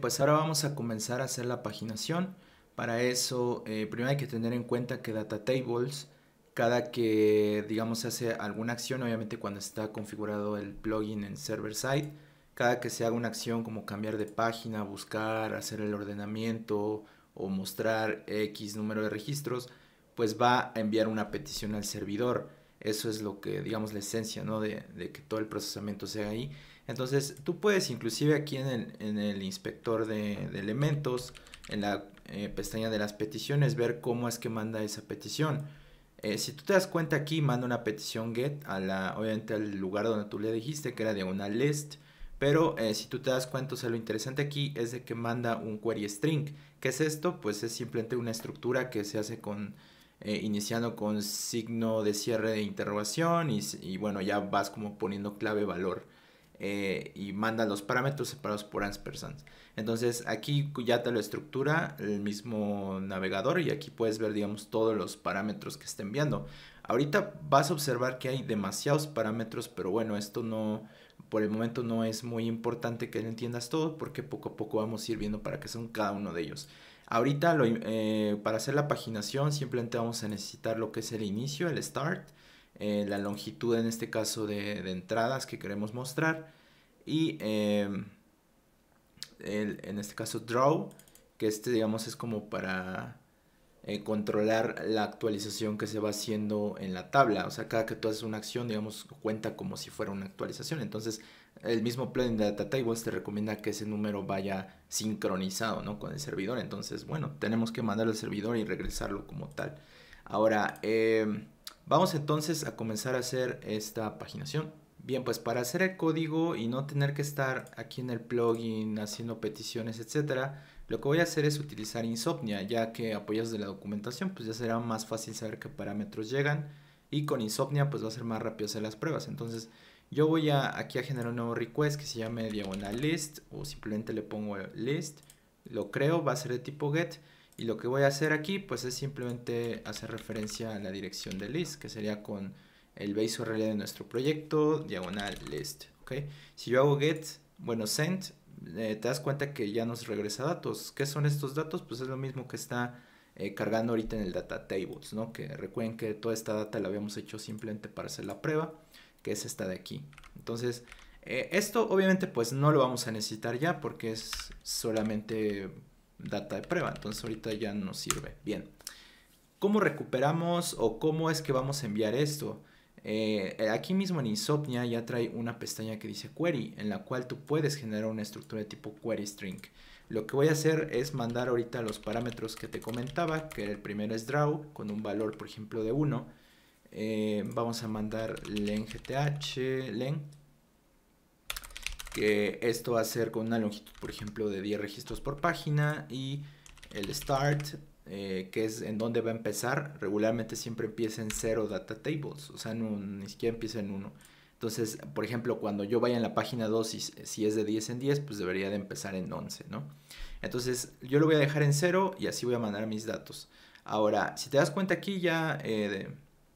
pues ahora vamos a comenzar a hacer la paginación. Para eso, eh, primero hay que tener en cuenta que data tables, cada que, digamos, se hace alguna acción, obviamente cuando está configurado el plugin en server side, cada que se haga una acción como cambiar de página, buscar, hacer el ordenamiento o mostrar X número de registros, pues va a enviar una petición al servidor. Eso es lo que, digamos, la esencia, ¿no? De, de que todo el procesamiento sea ahí. Entonces, tú puedes inclusive aquí en el, inspector de, elementos, en la eh, pestaña de las peticiones, ver cómo es que manda esa petición. Eh, si tú te das cuenta aquí, manda una petición get, a la, obviamente al lugar donde tú le dijiste, que era de una list. Pero eh, si tú te das cuenta, o sea, lo interesante aquí es de que manda un query string. ¿Qué es esto? Pues es simplemente una estructura que se hace con, iniciando con signo de cierre de interrogación y, y, bueno, ya vas como poniendo clave valor. Eh, y manda los parámetros separados por anspersand. Entonces aquí ya te lo estructura el mismo navegador y aquí puedes ver digamos todos los parámetros que está enviando. Ahorita vas a observar que hay demasiados parámetros, pero bueno, esto no, por el momento no es muy importante que lo entiendas todo porque poco a poco vamos a ir viendo para qué son cada uno de ellos. Ahorita eh, para hacer la paginación simplemente vamos a necesitar lo que es el inicio, el start, eh, la longitud en este caso de, entradas que queremos mostrar y em, en este caso draw, que este digamos es como para eh, controlar la actualización que se va haciendo en la tabla. O sea, cada que tú haces una acción, digamos, cuenta como si fuera una actualización. Entonces, el mismo plugin de Data Tables te recomienda que ese número vaya sincronizado ¿no? con el servidor. Entonces, bueno, tenemos que mandar al servidor y regresarlo como tal. Ahora, eh, Vamos entonces a comenzar a hacer esta paginación. Bien, pues para hacer el código y no tener que estar aquí en el plugin haciendo peticiones, etcétera, lo que voy a hacer es utilizar Insomnia, ya que apoyados de la documentación, pues ya será más fácil saber qué parámetros llegan y con Insomnia pues va a ser más rápido hacer las pruebas. Entonces, yo voy a, aquí a generar un nuevo request que se llame diagonal list o simplemente le pongo list, lo creo, va a ser de tipo get y lo que voy a hacer aquí pues es simplemente hacer referencia a la dirección de list, que sería con el base URL de nuestro proyecto, diagonal list. ¿okay? Si yo hago get, bueno, send, eh, te das cuenta que ya nos regresa datos. ¿Qué son estos datos? Pues es lo mismo que está eh, cargando ahorita en el data tables, ¿no? Que recuerden que toda esta data la habíamos hecho simplemente para hacer la prueba, que es esta de aquí. Entonces, eh, esto obviamente pues no lo vamos a necesitar ya porque es solamente data de prueba. Entonces ahorita ya no sirve. Bien. ¿Cómo recuperamos o cómo es que vamos a enviar esto? Eh, eh, aquí mismo en Insomnia ya trae una pestaña que dice Query, en la cual tú puedes generar una estructura de tipo Query String. Lo que voy a hacer es mandar ahorita los parámetros que te comentaba, que el primero es draw, con un valor por ejemplo de 1. Eh, vamos a mandar len gth, len que esto va a ser con una longitud, por ejemplo, de 10 registros por página y el start, eh, que es en donde va a empezar, regularmente siempre empieza en 0 data tables, o sea, ni siquiera empieza en 1. Entonces, por ejemplo, cuando yo vaya en la página 2, si es de 10 en 10, pues debería de empezar en 11, ¿no? Entonces, yo lo voy a dejar en 0 y así voy a mandar mis datos. Ahora, si te das cuenta aquí ya... Eh,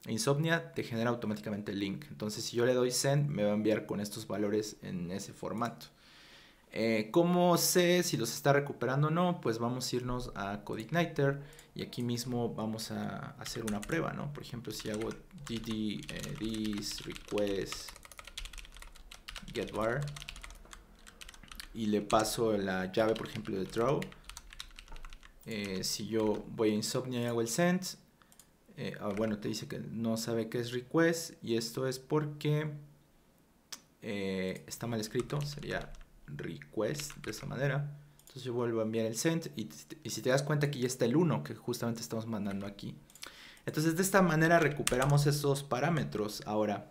Insomnia te genera automáticamente el link. Entonces, si yo le doy send, me va a enviar con estos valores en ese formato. Eh, ¿Cómo sé si los está recuperando o no? Pues vamos a irnos a CodeIgniter y aquí mismo vamos a hacer una prueba, Por ejemplo, si hago dd this eh, request getVar y le paso la llave, por ejemplo, de draw, eh, si yo voy a Insomnia y hago el send, eh, ah, bueno, te dice que no sabe qué es request y esto es porque eh, está mal escrito, sería request de esa manera. Entonces yo vuelvo a enviar el send y, si te das cuenta que ya está el 1 que justamente estamos mandando aquí. Entonces de esta manera recuperamos esos parámetros. Ahora,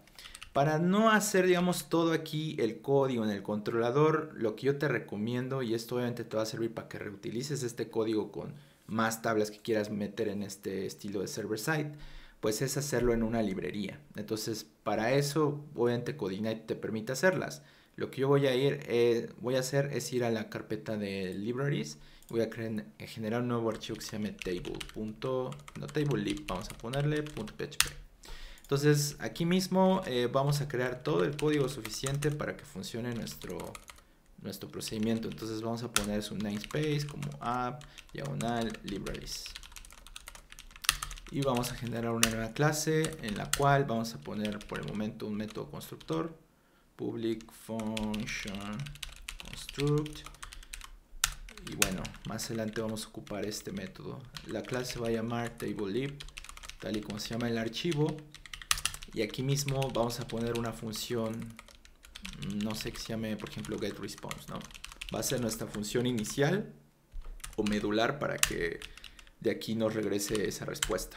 para no hacer, digamos, todo aquí el código en el controlador, lo que yo te recomiendo, y esto obviamente te va a servir para que reutilices este código con más tablas que quieras meter en este estilo de server-side, pues es hacerlo en una librería. Entonces, para eso, obviamente Codeignite te permite hacerlas. Lo que yo voy a ir, eh, voy a hacer es ir a la carpeta de libraries, voy a eh, generar un nuevo archivo que se llame No table vamos a ponerle .php. Entonces aquí mismo eh, vamos a crear todo el código suficiente para que funcione nuestro, nuestro procedimiento. Entonces vamos a poner su namespace como app, diagonal, libraries. Y vamos a generar una nueva clase en la cual vamos a poner por el momento un método constructor. Public function construct. Y bueno, más adelante vamos a ocupar este método. La clase va a llamar table tal y como se llama el archivo. Y aquí mismo vamos a poner una función, no sé que se llame, por ejemplo, getResponse, ¿no? Va a ser nuestra función inicial o medular para que de aquí nos regrese esa respuesta.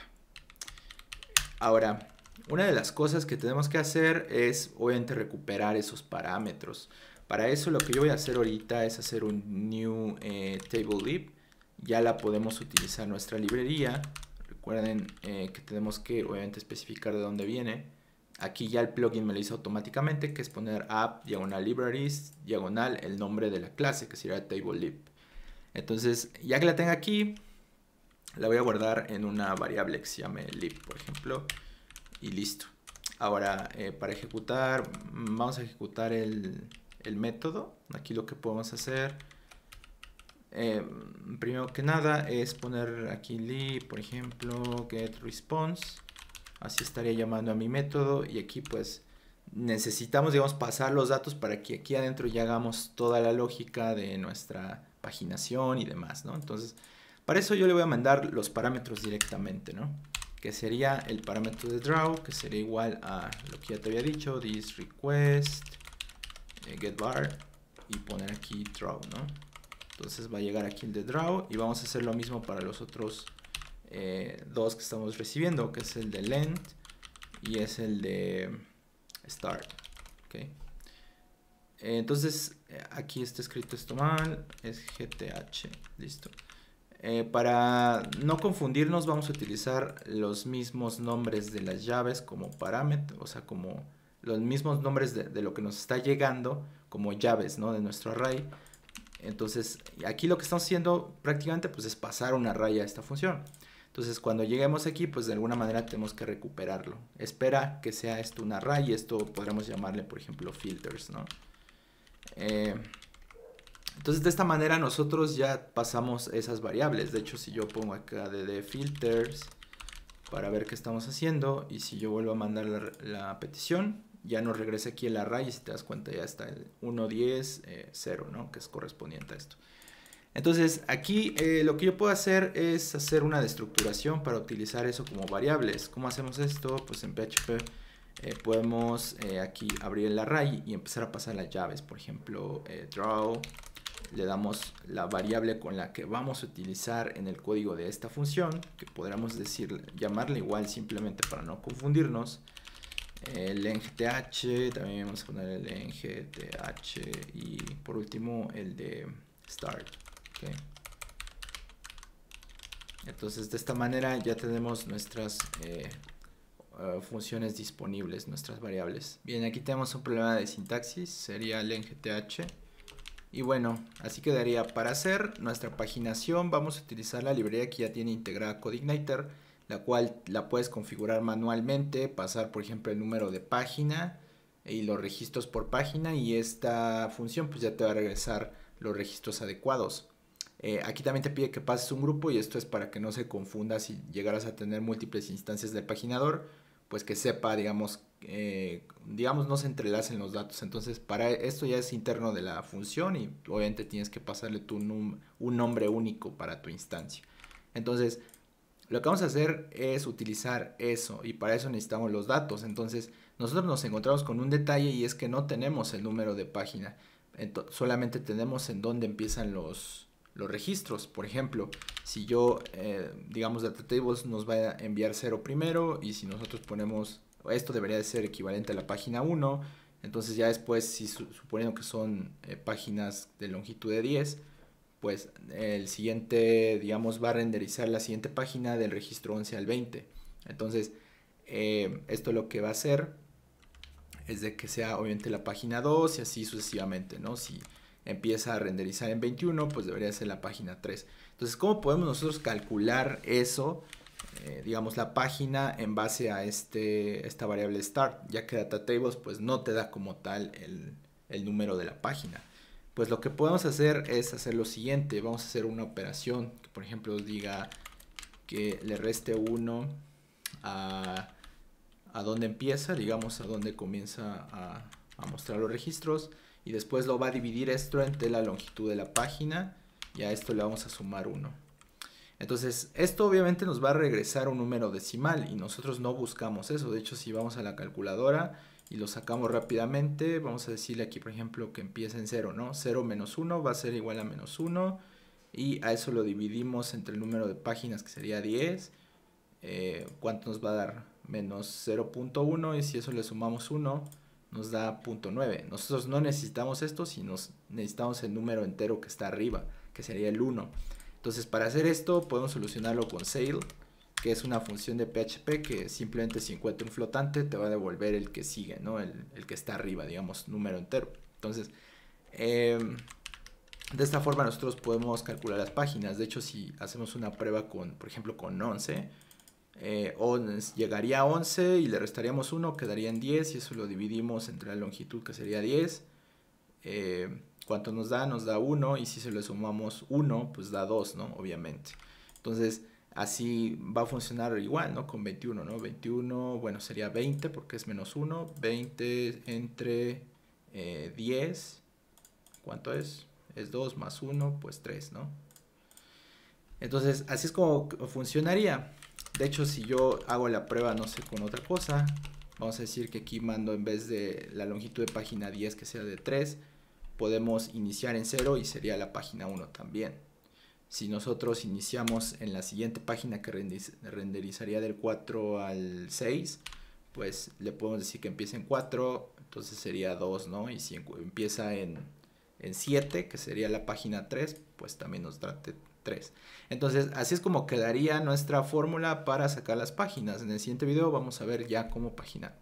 Ahora, una de las cosas que tenemos que hacer es obviamente recuperar esos parámetros. Para eso lo que yo voy a hacer ahorita es hacer un new eh, table lib. Ya la podemos utilizar nuestra librería. Recuerden eh, que tenemos que obviamente especificar de dónde viene. Aquí ya el plugin me lo hizo automáticamente, que es poner app diagonal libraries diagonal el nombre de la clase, que sería TableLib. Entonces, ya que la tenga aquí, la voy a guardar en una variable que se llame lib, por ejemplo, y listo. Ahora, eh, para ejecutar, vamos a ejecutar el, el método. Aquí lo que podemos hacer eh, primero que nada es poner aquí li, por ejemplo, get response. Así estaría llamando a mi método y aquí pues necesitamos, digamos, pasar los datos para que aquí adentro ya hagamos toda la lógica de nuestra paginación y demás, ¿no? Entonces, para eso yo le voy a mandar los parámetros directamente, ¿no? Que sería el parámetro de draw, que sería igual a lo que ya te había dicho, this request, eh, get bar, y poner aquí draw, ¿no? Entonces va a llegar aquí el de draw y vamos a hacer lo mismo para los otros eh, dos que estamos recibiendo, que es el de length y es el de start. Entonces eh, aquí está escrito esto mal, es GTH, listo. Eh, para no confundirnos vamos a utilizar los mismos nombres de las llaves como parámetro, o sea, como los mismos nombres de, lo que nos está llegando como llaves de nuestro array entonces, aquí lo que estamos haciendo prácticamente pues, es pasar una raya a esta función. Entonces, cuando lleguemos aquí, pues de alguna manera tenemos que recuperarlo. Espera que sea esto una raya, esto podremos llamarle, por ejemplo, filters, eh, entonces, de esta manera nosotros ya pasamos esas variables. De hecho, si yo pongo acá de filters para ver qué estamos haciendo y si yo vuelvo a mandar la petición, ya nos regresa aquí el array y si te das cuenta ya está el 1, 10, 0, ¿no? Que es correspondiente a esto. Entonces aquí eh, lo que yo puedo hacer es hacer una destructuración para utilizar eso como variables. ¿Cómo hacemos esto? Pues en PHP eh, podemos eh, aquí abrir el array y empezar a pasar las llaves. Por ejemplo, draw, le damos la variable con la que vamos a utilizar en el código de esta función, que podríamos decir, llamarle igual simplemente para no confundirnos el ngth también vamos a poner el ngth y por último el de start. Entonces de esta manera ya tenemos nuestras eh, eh, funciones disponibles, nuestras variables. Bien, aquí tenemos un problema de sintaxis, sería el ngth Y bueno, así quedaría. Para hacer nuestra paginación vamos a utilizar la librería que ya tiene integrada CodeIgniter la cual la puedes configurar manualmente, pasar por ejemplo el número de página y los registros por página y esta función pues ya te va a regresar los registros adecuados. Eh, aquí también te pide que pases un grupo y esto es para que no se confunda si llegaras a tener múltiples instancias del paginador, pues que sepa, digamos, eh, digamos no se entrelacen los datos. Entonces para esto ya es interno de la función y obviamente tienes que pasarle tu un nombre único para tu instancia. Entonces lo que vamos a hacer es utilizar eso y para eso necesitamos los datos. Entonces nosotros nos encontramos con un detalle y es que no tenemos el número de página. solamente tenemos en dónde empiezan los, registros. Por ejemplo, si yo, eh, digamos, DataTables nos va a enviar 0 primero y si nosotros ponemos, esto debería de ser equivalente a la página 1, entonces ya después, si suponiendo que son eh, páginas de longitud de 10, pues el siguiente, digamos, va a renderizar la siguiente página del registro 11 al 20. Entonces, eh, esto lo que va a hacer es de que sea obviamente la página 2 y así sucesivamente, ¿no? Si empieza a renderizar en 21, pues debería ser la página 3. Entonces, ¿cómo podemos nosotros calcular eso? Eh, digamos, la página en base a este, esta variable start, ya que Data pues no te da como tal el, el número de la página pues lo que podemos hacer es hacer lo siguiente. Vamos a hacer una operación que por ejemplo diga que le reste 1 a, a donde empieza, digamos a donde comienza a, a mostrar los registros y después lo va a dividir esto entre la longitud de la página y a esto le vamos a sumar 1. Entonces esto obviamente nos va a regresar un número decimal y nosotros no buscamos eso, de hecho si vamos a la calculadora y lo sacamos rápidamente. Vamos a decirle aquí, por ejemplo, que empiece en 0, ¿no? 0 menos 1 va a ser igual a menos 1. Y a eso lo dividimos entre el número de páginas, que sería 10. Eh, ¿Cuánto nos va a dar? Menos 0.1. Y si eso le sumamos 1, nos da 0.9. Nosotros no necesitamos esto, sino necesitamos el número entero que está arriba, que sería el 1. Entonces, para hacer esto, podemos solucionarlo con sale que es una función de PHP que simplemente si encuentra un flotante te va a devolver el que sigue, ¿no? El, que está arriba, digamos, número entero. Entonces, em, de esta forma nosotros podemos calcular las páginas. De hecho, si hacemos una prueba con, por ejemplo, con 11, eh, llegaría a 11 y le restaríamos 1, en 10 y eso lo dividimos entre la longitud que sería 10. Em, ¿Cuánto nos da? Nos da 1 y si se le sumamos 1, pues da 2, ¿no? Obviamente. Entonces, así va a funcionar igual, ¿no? Con 21, ¿no? 21, bueno, sería 20 porque es menos 1, 20 entre 10, eh, ¿cuánto es? Es 2 más 1, pues 3, ¿no? Entonces, así es como funcionaría. De hecho, si yo hago la prueba, no sé, con otra cosa, vamos a decir que aquí mando en vez de la longitud de página 10 que sea de 3, podemos iniciar en 0 y sería la página 1 también si nosotros iniciamos en la siguiente página que renderizaría del 4 al 6, pues le podemos decir que empiece en 4, entonces sería 2, ¿no? Y si empieza en, 7, que sería la página 3, pues también nos trate 3. Entonces, así es como quedaría nuestra fórmula para sacar las páginas. En el siguiente video vamos a ver ya cómo paginar.